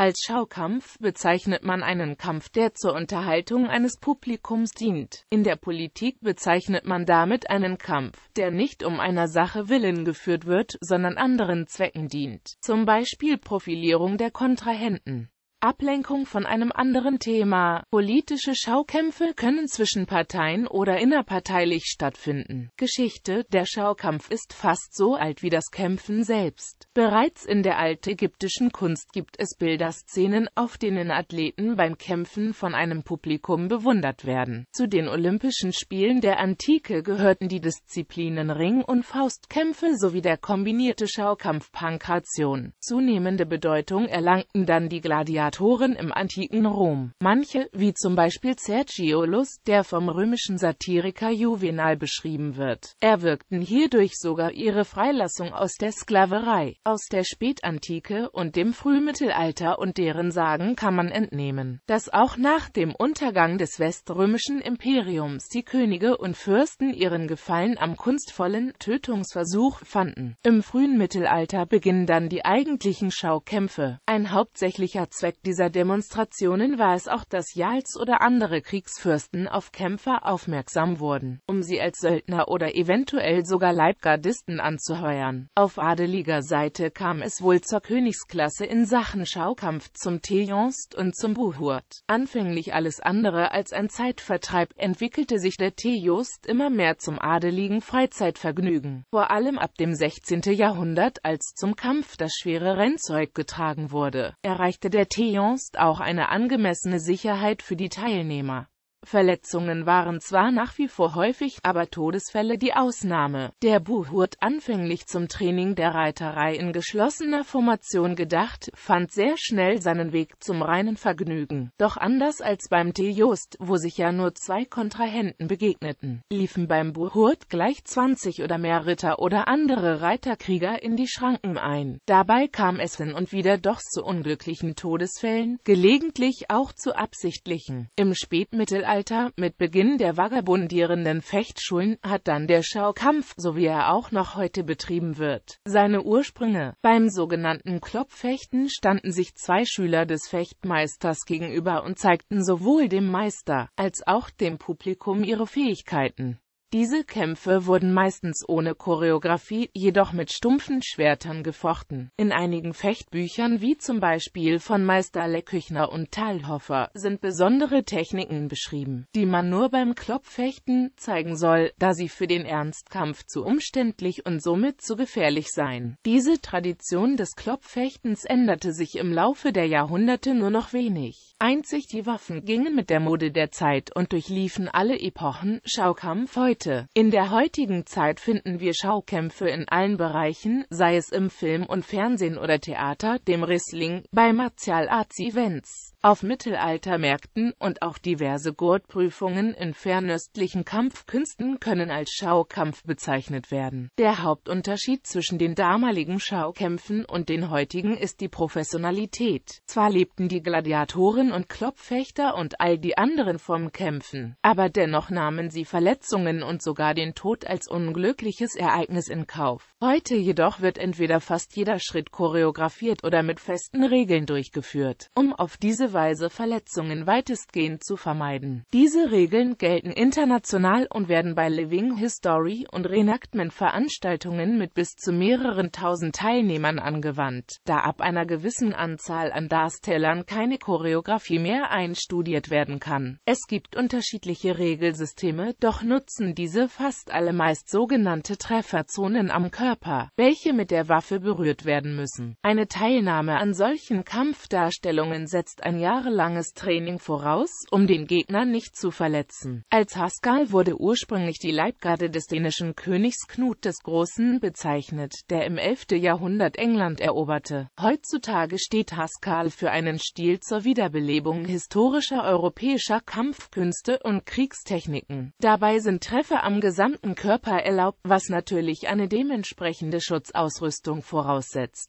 Als Schaukampf bezeichnet man einen Kampf, der zur Unterhaltung eines Publikums dient. In der Politik bezeichnet man damit einen Kampf, der nicht um einer Sache willen geführt wird, sondern anderen Zwecken dient, zum Beispiel Profilierung der Kontrahenten. Ablenkung von einem anderen Thema. Politische Schaukämpfe können zwischen Parteien oder innerparteilich stattfinden. Geschichte Der Schaukampf ist fast so alt wie das Kämpfen selbst. Bereits in der altägyptischen Kunst gibt es Bilderszenen, auf denen Athleten beim Kämpfen von einem Publikum bewundert werden. Zu den Olympischen Spielen der Antike gehörten die Disziplinen Ring- und Faustkämpfe sowie der kombinierte Schaukampf Pankration. Zunehmende Bedeutung erlangten dann die Gladiatoren Senatoren im antiken Rom. Manche, wie zum Beispiel Sergiolus, der vom römischen Satiriker Juvenal beschrieben wird, erwirkten hierdurch sogar ihre Freilassung aus der Sklaverei. Aus der Spätantike und dem Frühmittelalter und deren Sagen kann man entnehmen, dass auch nach dem Untergang des weströmischen Imperiums die Könige und Fürsten ihren Gefallen am kunstvollen Tötungsversuch fanden. Im frühen Mittelalter beginnen dann die eigentlichen Schaukämpfe. Ein hauptsächlicher Zweck dieser Demonstrationen war es auch, dass Jarls oder andere Kriegsfürsten auf Kämpfer aufmerksam wurden, um sie als Söldner oder eventuell sogar Leibgardisten anzuheuern. Auf adeliger Seite kam es wohl zur Königsklasse in Sachen Schaukampf zum Tejonst und zum Buhurt. Anfänglich alles andere als ein Zeitvertreib entwickelte sich der Tejost immer mehr zum adeligen Freizeitvergnügen, vor allem ab dem 16. Jahrhundert als zum Kampf das schwere Rennzeug getragen wurde, erreichte der Tejost Allianz auch eine angemessene Sicherheit für die Teilnehmer Verletzungen waren zwar nach wie vor häufig, aber Todesfälle die Ausnahme. Der Buhurd, anfänglich zum Training der Reiterei in geschlossener Formation gedacht, fand sehr schnell seinen Weg zum reinen Vergnügen. Doch anders als beim Tejost, wo sich ja nur zwei Kontrahenten begegneten, liefen beim Buhurd gleich 20 oder mehr Ritter oder andere Reiterkrieger in die Schranken ein. Dabei kam es hin und wieder doch zu unglücklichen Todesfällen, gelegentlich auch zu absichtlichen. Im Spätmittelalter Mittelalter, mit Beginn der vagabundierenden Fechtschulen, hat dann der Schaukampf, so wie er auch noch heute betrieben wird, seine Ursprünge. Beim sogenannten Klopffechten standen sich zwei Schüler des Fechtmeisters gegenüber und zeigten sowohl dem Meister als auch dem Publikum ihre Fähigkeiten. Diese Kämpfe wurden meistens ohne Choreografie, jedoch mit stumpfen Schwertern gefochten. In einigen Fechtbüchern wie zum Beispiel von Meister Küchner und Talhoffer sind besondere Techniken beschrieben, die man nur beim Klopffechten zeigen soll, da sie für den Ernstkampf zu umständlich und somit zu gefährlich seien. Diese Tradition des Klopffechtens änderte sich im Laufe der Jahrhunderte nur noch wenig Einzig die Waffen gingen mit der Mode der Zeit und durchliefen alle Epochen. Schaukampf heute. In der heutigen Zeit finden wir Schaukämpfe in allen Bereichen, sei es im Film und Fernsehen oder Theater, dem Wrestling, bei Martial Arts Events, auf Mittelaltermärkten und auch diverse Gurtprüfungen in fernöstlichen Kampfkünsten können als Schaukampf bezeichnet werden. Der Hauptunterschied zwischen den damaligen Schaukämpfen und den heutigen ist die Professionalität. Zwar lebten die Gladiatoren Bauern und Klopfechter und all die anderen vom Kämpfen, aber dennoch nahmen sie Verletzungen und sogar den Tod als unglückliches Ereignis in Kauf. Heute jedoch wird entweder fast jeder Schritt choreografiert oder mit festen Regeln durchgeführt, um auf diese Weise Verletzungen weitestgehend zu vermeiden. Diese Regeln gelten international und werden bei Living History und Reenactment-Veranstaltungen mit bis zu mehreren tausend Teilnehmern angewandt, da ab einer gewissen Anzahl an Darstellern keine Choreografie viel mehr einstudiert werden kann. Es gibt unterschiedliche Regelsysteme, doch nutzen diese fast alle meist sogenannte Trefferzonen am Körper, welche mit der Waffe berührt werden müssen. Eine Teilnahme an solchen Kampfdarstellungen setzt ein jahrelanges Training voraus, um den Gegner nicht zu verletzen. Als Haskal wurde ursprünglich die Leibgarde des dänischen Königs Knut des Großen bezeichnet, der im 11. Jahrhundert England eroberte. Heutzutage steht Haskal für einen Stil zur Wiederbelebung Wiederbelebung historischer europäischer Kampfkünste und Kriegstechniken. Dabei sind Treffer am gesamten Körper erlaubt, was natürlich eine dementsprechende Schutzausrüstung voraussetzt